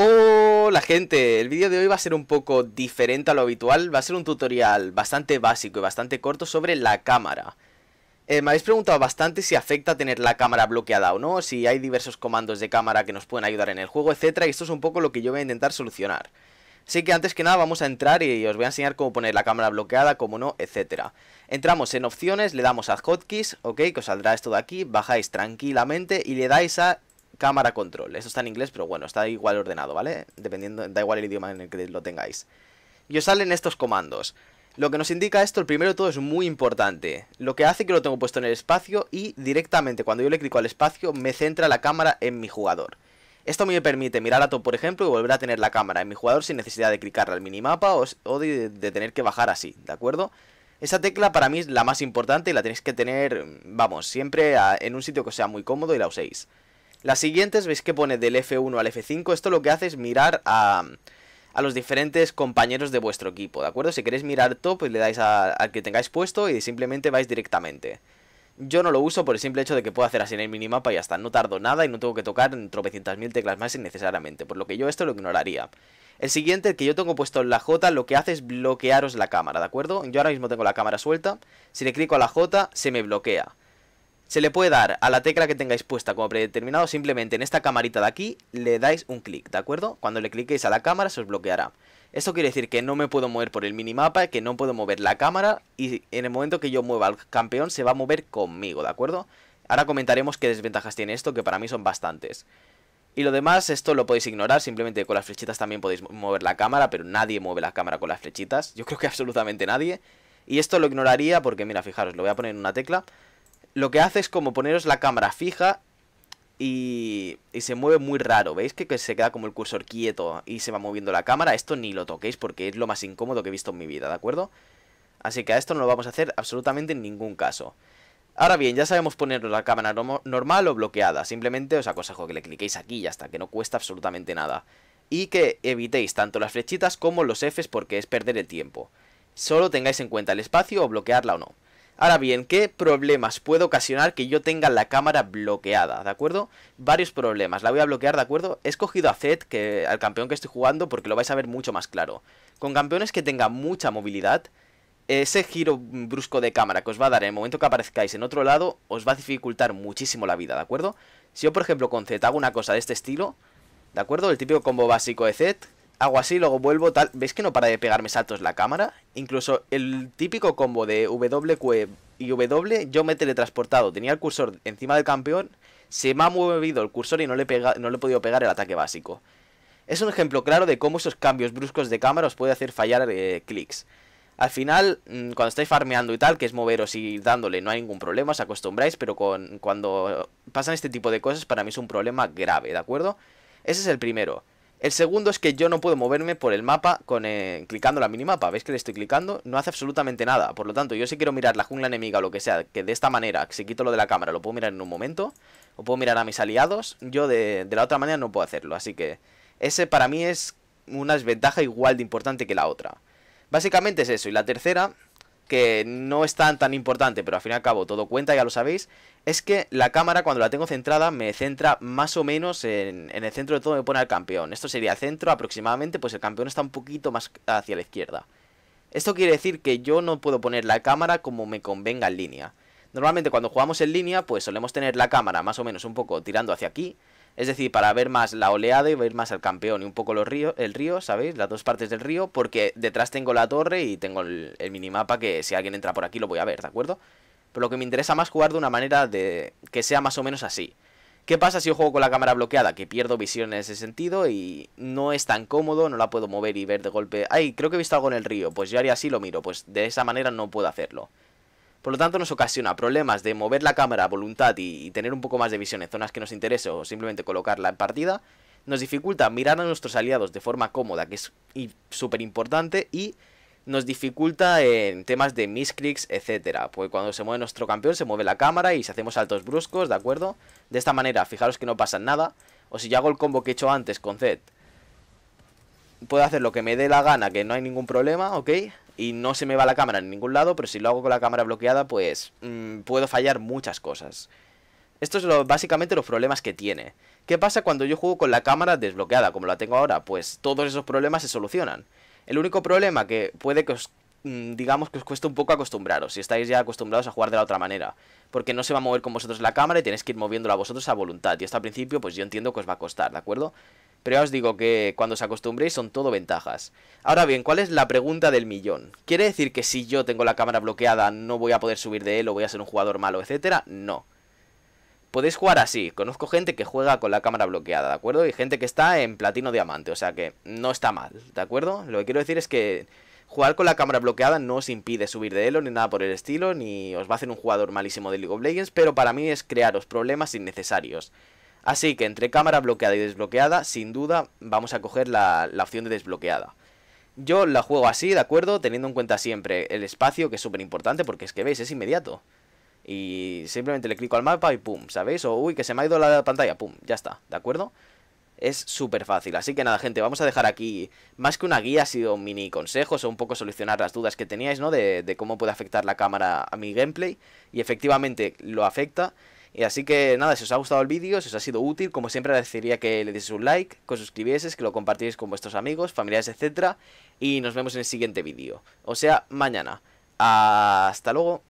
Hola gente, el vídeo de hoy va a ser un poco diferente a lo habitual, va a ser un tutorial bastante básico y bastante corto sobre la cámara. Eh, me habéis preguntado bastante si afecta tener la cámara bloqueada o no, si hay diversos comandos de cámara que nos pueden ayudar en el juego, etc. y esto es un poco lo que yo voy a intentar solucionar. Así que antes que nada vamos a entrar y os voy a enseñar cómo poner la cámara bloqueada, cómo no, etcétera. Entramos en opciones, le damos a hotkeys, ok, que os saldrá esto de aquí, bajáis tranquilamente y le dais a cámara control. Esto está en inglés, pero bueno, está igual ordenado, ¿vale? Dependiendo, da igual el idioma en el que lo tengáis. Y os salen estos comandos. Lo que nos indica esto, el primero todo es muy importante. Lo que hace que lo tengo puesto en el espacio y directamente cuando yo le clico al espacio me centra la cámara en mi jugador. Esto me permite mirar a top, por ejemplo, y volver a tener la cámara en mi jugador sin necesidad de clicar al minimapa o, de, tener que bajar así, ¿de acuerdo? Esa tecla para mí es la más importante y la tenéis que tener, vamos, siempre en un sitio que sea muy cómodo y la uséis. Las siguientes, veis que pone del F1 al F5, esto lo que hace es mirar a, los diferentes compañeros de vuestro equipo, ¿de acuerdo? Si queréis mirar top, pues le dais al que tengáis puesto y simplemente vais directamente. Yo no lo uso por el simple hecho de que puedo hacer así en el minimapa y ya está. No tardo nada y no tengo que tocar tropecientas mil teclas más innecesariamente, por lo que yo esto lo ignoraría. El siguiente, que yo tengo puesto en la J, lo que hace es bloquearos la cámara, ¿de acuerdo? Yo ahora mismo tengo la cámara suelta, si le clico a la J, se me bloquea. Se le puede dar a la tecla que tengáis puesta como predeterminado, simplemente en esta camarita de aquí le dais un clic, ¿de acuerdo? Cuando le cliquéis a la cámara se os bloqueará. Esto quiere decir que no me puedo mover por el minimapa, que no puedo mover la cámara y en el momento que yo mueva al campeón se va a mover conmigo, ¿de acuerdo? Ahora comentaremos qué desventajas tiene esto, que para mí son bastantes. Y lo demás, esto lo podéis ignorar, simplemente con las flechitas también podéis mover la cámara, pero nadie mueve la cámara con las flechitas, yo creo que absolutamente nadie. Y esto lo ignoraría porque, mira, fijaros, lo voy a poner en una tecla lo que hace es como poneros la cámara fija y, y, se mueve muy raro, ¿veis? Que, se queda como el cursor quieto y se va moviendo la cámara. Esto ni lo toquéis porque es lo más incómodo que he visto en mi vida, ¿de acuerdo? Así que a esto no lo vamos a hacer absolutamente en ningún caso. Ahora bien, ya sabemos poner la cámara normal o bloqueada. Simplemente os aconsejo que le cliquéis aquí y ya está, que no cuesta absolutamente nada. Y que evitéis tanto las flechitas como los Fs porque es perder el tiempo. Solo tengáis en cuenta el espacio o bloquearla o no. Ahora bien, ¿qué problemas puede ocasionar que yo tenga la cámara bloqueada? ¿De acuerdo? Varios problemas. La voy a bloquear, ¿de acuerdo? He escogido a Zed, que, al campeón que estoy jugando, porque lo vais a ver mucho más claro. Con campeones que tengan mucha movilidad, ese giro brusco de cámara que os va a dar en el momento que aparezcáis en otro lado, os va a dificultar muchísimo la vida, ¿de acuerdo? Si yo, por ejemplo, con Zed hago una cosa de este estilo, ¿de acuerdo? El típico combo básico de Zed hago así, luego vuelvo, tal. ¿Veis que no para de pegarme saltos la cámara? Incluso el típico combo de WQ y W, yo me he teletransportado. Tenía el cursor encima del campeón, se me ha movido el cursor y no le, pega, no le he podido pegar el ataque básico. Es un ejemplo claro de cómo esos cambios bruscos de cámara os puede hacer fallar eh, clics. Al final, mm, cuando estáis farmeando y tal, que es moveros y dándole, no hay ningún problema, os acostumbráis, pero con, cuando pasan este tipo de cosas, para mí es un problema grave, ¿de acuerdo? Ese es el primero. El segundo es que yo no puedo moverme por el mapa con, eh, clicando la minimapa. ¿Veis que le estoy clicando? No hace absolutamente nada. Por lo tanto, yo si quiero mirar la jungla enemiga o lo que sea, que de esta manera, si quito lo de la cámara, lo puedo mirar en un momento. O puedo mirar a mis aliados. Yo de, de la otra manera no puedo hacerlo. Así que ese para mí es una desventaja igual de importante que la otra. Básicamente es eso. Y la tercera que no es tan importante, pero al fin y al cabo todo cuenta, ya lo sabéis, es que la cámara cuando la tengo centrada me centra más o menos en, en el centro de todo me pone al campeón. Esto sería el centro aproximadamente, pues el campeón está un poquito más hacia la izquierda. Esto quiere decir que yo no puedo poner la cámara como me convenga en línea. Normalmente cuando jugamos en línea, pues solemos tener la cámara más o menos un poco tirando hacia aquí, es decir, para ver más la oleada y ver más al campeón. Y un poco los ríos, el río, ¿sabéis? Las dos partes del río. Porque detrás tengo la torre y tengo el, minimapa que si alguien entra por aquí lo voy a ver, ¿de acuerdo? Pero lo que me interesa más jugar de una manera de que sea más o menos así. ¿Qué pasa si yo juego con la cámara bloqueada? Que pierdo visión en ese sentido y no es tan cómodo, no la puedo mover y ver de golpe. Ay, creo que he visto algo en el río, pues yo haría así, lo miro, pues de esa manera no puedo hacerlo. Por lo tanto, nos ocasiona problemas de mover la cámara a voluntad y, tener un poco más de visión en zonas que nos interese o simplemente colocarla en partida. Nos dificulta mirar a nuestros aliados de forma cómoda, que es súper importante, y nos dificulta en temas de misclicks, etcétera. Porque cuando se mueve nuestro campeón, se mueve la cámara y si hacemos saltos bruscos, ¿de acuerdo? De esta manera, fijaros que no pasa nada. O si yo hago el combo que he hecho antes con Zed, puedo hacer lo que me dé la gana, que no hay ningún problema, ¿ok? y no se me va la cámara en ningún lado, pero si lo hago con la cámara bloqueada, pues mm, puedo fallar muchas cosas. Estos son básicamente los problemas que tiene. ¿Qué pasa cuando yo juego con la cámara desbloqueada, como la tengo ahora? Pues todos esos problemas se solucionan. El único problema que puede que os mm, digamos que os cuesta un poco acostumbraros, si estáis ya acostumbrados a jugar de la otra manera, porque no se va a mover con vosotros la cámara y tenéis que ir moviéndola vosotros a voluntad, y hasta al principio pues yo entiendo que os va a costar, ¿de acuerdo? Pero ya os digo que cuando os acostumbréis son todo ventajas. Ahora bien, ¿cuál es la pregunta del millón? ¿Quiere decir que si yo tengo la cámara bloqueada no voy a poder subir de él o voy a ser un jugador malo, etcétera? No. Podéis jugar así. Conozco gente que juega con la cámara bloqueada, ¿de acuerdo? Y gente que está en platino diamante, o sea que no está mal, ¿de acuerdo? Lo que quiero decir es que jugar con la cámara bloqueada no os impide subir de Elo ni nada por el estilo, ni os va a hacer un jugador malísimo de League of Legends, pero para mí es crearos problemas innecesarios. Así que entre cámara bloqueada y desbloqueada, sin duda vamos a coger la, opción de desbloqueada. Yo la juego así, ¿de acuerdo? Teniendo en cuenta siempre el espacio, que es súper importante porque es que veis, es inmediato. Y simplemente le clico al mapa y pum, ¿sabéis? O uy, que se me ha ido la pantalla, pum, ya está, ¿de acuerdo? Es súper fácil, así que nada gente, vamos a dejar aquí más que una guía, ha sido mini consejos o un poco solucionar las dudas que teníais, ¿no? de cómo puede afectar la cámara a mi gameplay y efectivamente lo afecta y así que nada, si os ha gustado el vídeo, si os ha sido útil, como siempre deciría que le deis un like, que os suscribieses, que lo compartierais con vuestros amigos, familiares, etc. Y nos vemos en el siguiente vídeo, o sea, mañana. Hasta luego.